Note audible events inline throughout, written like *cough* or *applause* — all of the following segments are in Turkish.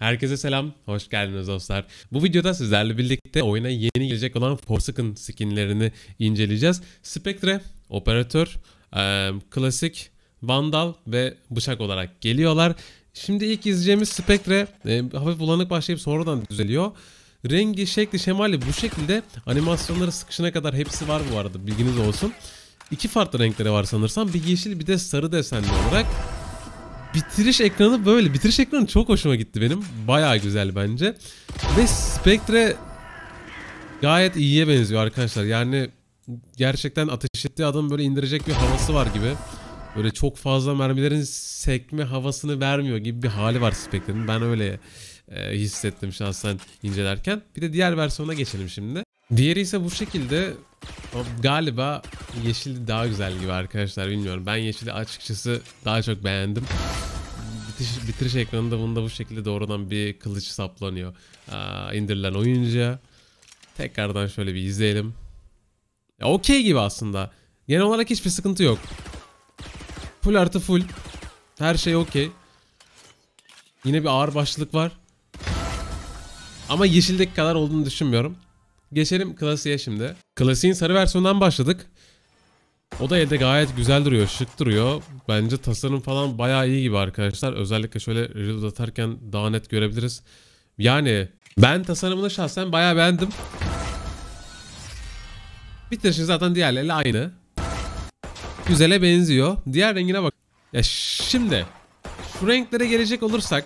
Herkese selam, hoş geldiniz dostlar. Bu videoda sizlerle birlikte oyuna yeni gelecek olan Forsaken skinlerini inceleyeceğiz. Spectre, Operatör, Klasik, Vandal ve Bıçak olarak geliyorlar. Şimdi ilk izleyeceğimiz Spectre hafif bulanık başlayıp sonradan düzeliyor. Rengi, şekli, şemali bu şekilde animasyonları sıkışına kadar hepsi var bu arada bilginiz olsun. İki farklı renkleri var sanırsam. Bir yeşil bir de sarı desenli olarak bitiriş ekranı böyle. Bitiriş ekranı çok hoşuma gitti benim. Baya güzel bence. Ve Spectre gayet iyiye benziyor arkadaşlar. Yani gerçekten ateş ettiği adam böyle indirecek bir havası var gibi. Böyle çok fazla mermilerin sekme havasını vermiyor gibi bir hali var Spectre'nin. Ben öyle e, hissettim şahsen incelerken. Bir de diğer versiyona geçelim şimdi. Diğeri ise bu şekilde galiba yeşil daha güzel gibi arkadaşlar bilmiyorum. Ben yeşili açıkçası daha çok beğendim bitiş, bitiriş ekranında bunda bu şekilde doğrudan bir kılıç saplanıyor. Aa, indirilen oyuncuya. Tekrardan şöyle bir izleyelim. Okey gibi aslında. Genel olarak hiçbir sıkıntı yok. Full artı full. Her şey okey. Yine bir ağır başlık var. Ama yeşildeki kadar olduğunu düşünmüyorum. Geçelim klasiğe şimdi. Klasiğin sarı versiyonundan başladık. O da elde gayet güzel duruyor, şık duruyor. Bence tasarım falan bayağı iyi gibi arkadaşlar. Özellikle şöyle reload atarken daha net görebiliriz. Yani ben tasarımını şahsen bayağı beğendim. Bitirişi zaten diğerleriyle aynı. Güzele benziyor. Diğer rengine bak. Ya şimdi şu renklere gelecek olursak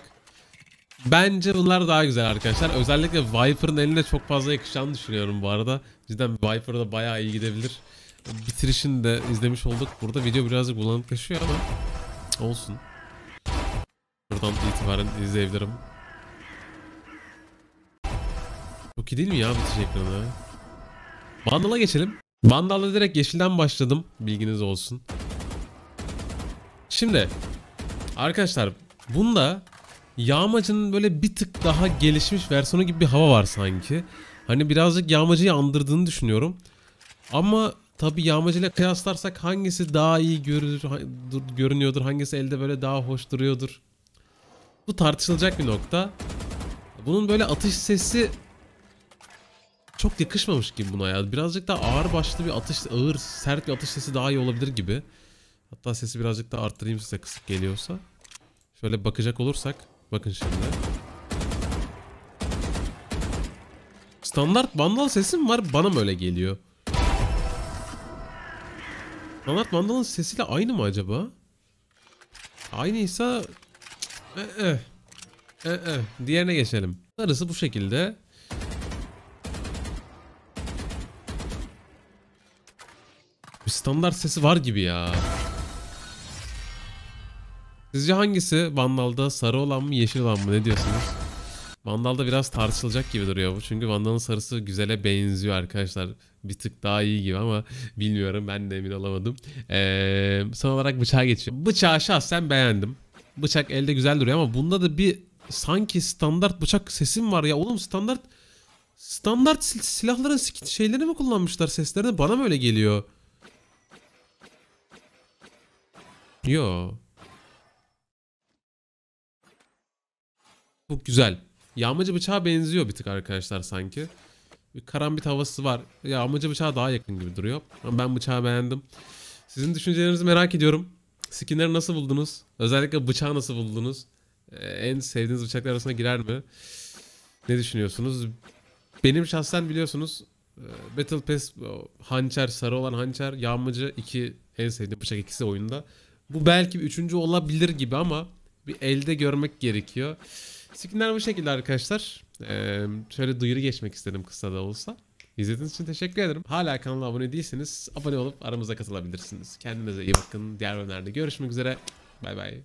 Bence bunlar daha güzel arkadaşlar. Özellikle Viper'ın eline çok fazla yakışan düşünüyorum bu arada. Cidden Viper'da bayağı iyi gidebilir bitirişini de izlemiş olduk. Burada video birazcık bulanıklaşıyor ama olsun. Buradan itibaren izleyebilirim. Çok iyi değil mi ya bitiş ekranı? Bandal'a geçelim. Bandal'da direkt yeşilden başladım. Bilginiz olsun. Şimdi arkadaşlar bunda yağmacının böyle bir tık daha gelişmiş versiyonu gibi bir hava var sanki. Hani birazcık yağmacıyı andırdığını düşünüyorum. Ama Tabi yağmacıyla kıyaslarsak hangisi daha iyi görür, görünüyordur, hangisi elde böyle daha hoş duruyordur. Bu tartışılacak bir nokta. Bunun böyle atış sesi çok yakışmamış gibi buna ya. Birazcık daha ağır başlı bir atış, ağır, sert bir atış sesi daha iyi olabilir gibi. Hatta sesi birazcık daha arttırayım size kısık geliyorsa. Şöyle bakacak olursak. Bakın şimdi. Standart bandal sesim var bana mı öyle geliyor? Nanart Mandal'ın sesiyle aynı mı acaba? Aynıysa... Ee, e. ee, Diğerine geçelim. Sarısı bu şekilde. Bir standart sesi var gibi ya. Sizce hangisi Vandal'da sarı olan mı yeşil olan mı ne diyorsunuz? Vandal'da biraz tartışılacak gibi duruyor bu. Çünkü Vandal'ın sarısı güzele benziyor arkadaşlar. Bir tık daha iyi gibi ama *laughs* bilmiyorum ben de emin olamadım. Ee, son olarak bıçağa geçiyorum. Bıçağı şahsen beğendim. Bıçak elde güzel duruyor ama bunda da bir sanki standart bıçak sesim var ya. Oğlum standart standart sil silahların şeylerini mi kullanmışlar seslerini? Bana mı öyle geliyor? Yo. Bu güzel. Yağmacı bıçağa benziyor bir tık arkadaşlar sanki. Bir karambit havası var. Yağmacı bıçağa daha yakın gibi duruyor. Ama ben bıçağı beğendim. Sizin düşüncelerinizi merak ediyorum. Skinleri nasıl buldunuz? Özellikle bıçağı nasıl buldunuz? Ee, en sevdiğiniz bıçaklar arasına girer mi? Ne düşünüyorsunuz? Benim şahsen biliyorsunuz e, Battle Pass hançer, sarı olan hançer, yağmacı iki en sevdiğim bıçak ikisi oyunda. Bu belki üçüncü olabilir gibi ama bir elde görmek gerekiyor. Skinler bu şekilde arkadaşlar. Ee, şöyle duyuru geçmek istedim kısa da olsa. İzlediğiniz için teşekkür ederim. Hala kanala abone değilseniz abone olup aramıza katılabilirsiniz. Kendinize iyi bakın. Diğer bölümlerde görüşmek üzere. Bay bay.